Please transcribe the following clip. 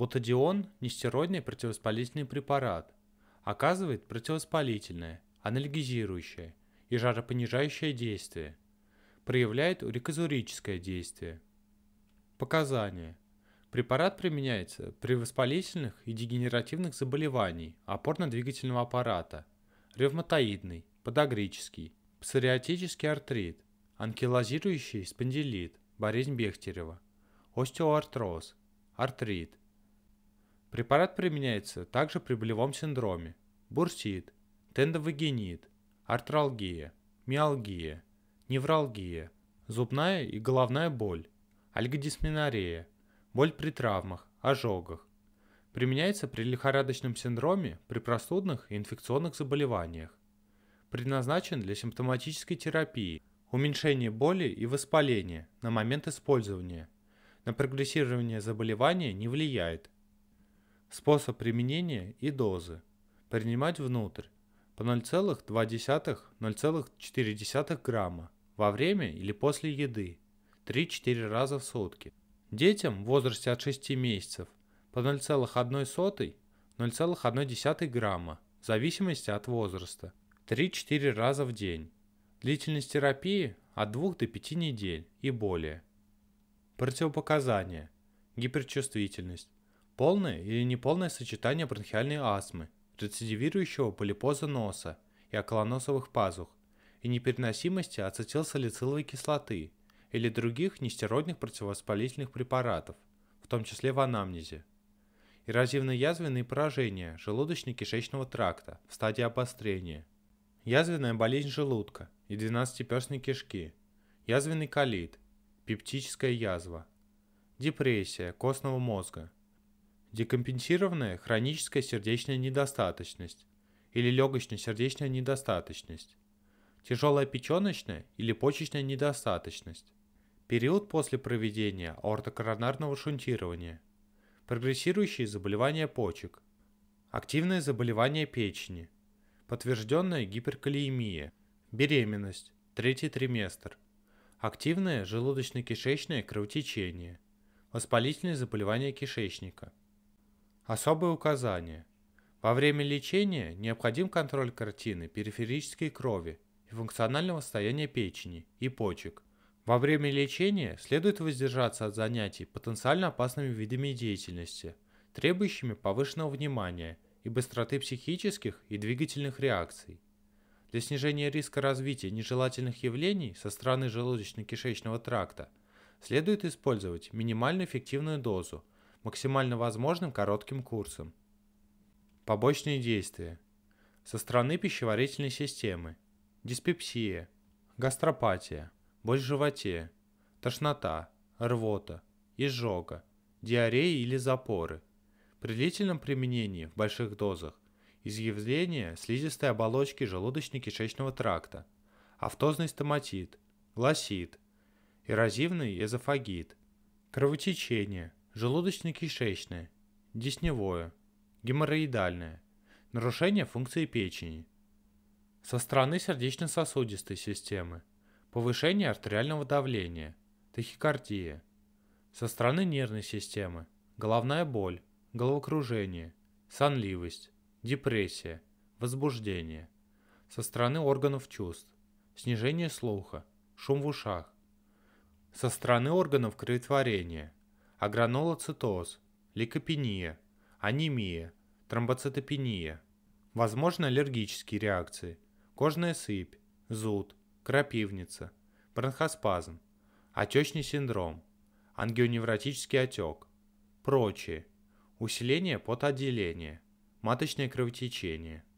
Бутадион – нестероидный противовоспалительный препарат. Оказывает противовоспалительное, анальгизирующее и жаропонижающее действие. Проявляет уриказурическое действие. Показания. Препарат применяется при воспалительных и дегенеративных заболеваниях опорно-двигательного аппарата, ревматоидный, подагрический, псориатический артрит, анкилозирующий спондилит, болезнь Бехтерева, остеоартроз, артрит, Препарат применяется также при болевом синдроме, бурсит, тендовагенит, артралгия, миалгия, невралгия, зубная и головная боль, альгодисменорея, боль при травмах, ожогах. Применяется при лихорадочном синдроме, при простудных и инфекционных заболеваниях. Предназначен для симптоматической терапии, уменьшения боли и воспаления на момент использования. На прогрессирование заболевания не влияет – Способ применения и дозы. Принимать внутрь по 0,2-0,4 грамма во время или после еды 3-4 раза в сутки. Детям в возрасте от 6 месяцев по 0,1-0,1 грамма в зависимости от возраста 3-4 раза в день. Длительность терапии от 2 до 5 недель и более. Противопоказания. Гиперчувствительность Полное или неполное сочетание бронхиальной астмы, рецидивирующего полипоза носа и околоносовых пазух, и непереносимости ацетилсалициловой кислоты или других нестероидных противовоспалительных препаратов, в том числе в анамнезе. Эрозивно-язвенные поражения желудочно-кишечного тракта в стадии обострения. Язвенная болезнь желудка и двенадцатиперстной кишки. Язвенный колит, пептическая язва. Депрессия костного мозга – Декомпенсированная хроническая сердечная недостаточность или легочно-сердечная недостаточность, тяжелая печеночная или почечная недостаточность, период после проведения ортокоронарного шунтирования, прогрессирующие заболевания почек, активное заболевание печени, подтвержденная гиперкалиемия, беременность, третий триместр, активное желудочно-кишечное кровотечение, воспалительное заболевание кишечника – Особые указания. Во время лечения необходим контроль картины периферической крови и функционального состояния печени и почек. Во время лечения следует воздержаться от занятий потенциально опасными видами деятельности, требующими повышенного внимания и быстроты психических и двигательных реакций. Для снижения риска развития нежелательных явлений со стороны желудочно-кишечного тракта следует использовать минимально эффективную дозу максимально возможным коротким курсом. Побочные действия. Со стороны пищеварительной системы. Диспепсия, гастропатия, боль в животе, тошнота, рвота, изжога, диарея или запоры. При длительном применении в больших дозах изъявление слизистой оболочки желудочно-кишечного тракта, автозный стоматит, гласит, эрозивный эзофагит, кровотечение, желудочно-кишечное, десневое, геморроидальное, нарушение функции печени. Со стороны сердечно-сосудистой системы, повышение артериального давления, тахикардия. Со стороны нервной системы, головная боль, головокружение, сонливость, депрессия, возбуждение. Со стороны органов чувств, снижение слуха, шум в ушах. Со стороны органов кроветворения – агранулоцитоз, лейкопения, анемия, тромбоцитопения, возможны аллергические реакции, кожная сыпь, зуд, крапивница, бронхоспазм, отечный синдром, ангионевротический отек, прочие, усиление потоотделения, маточное кровотечение –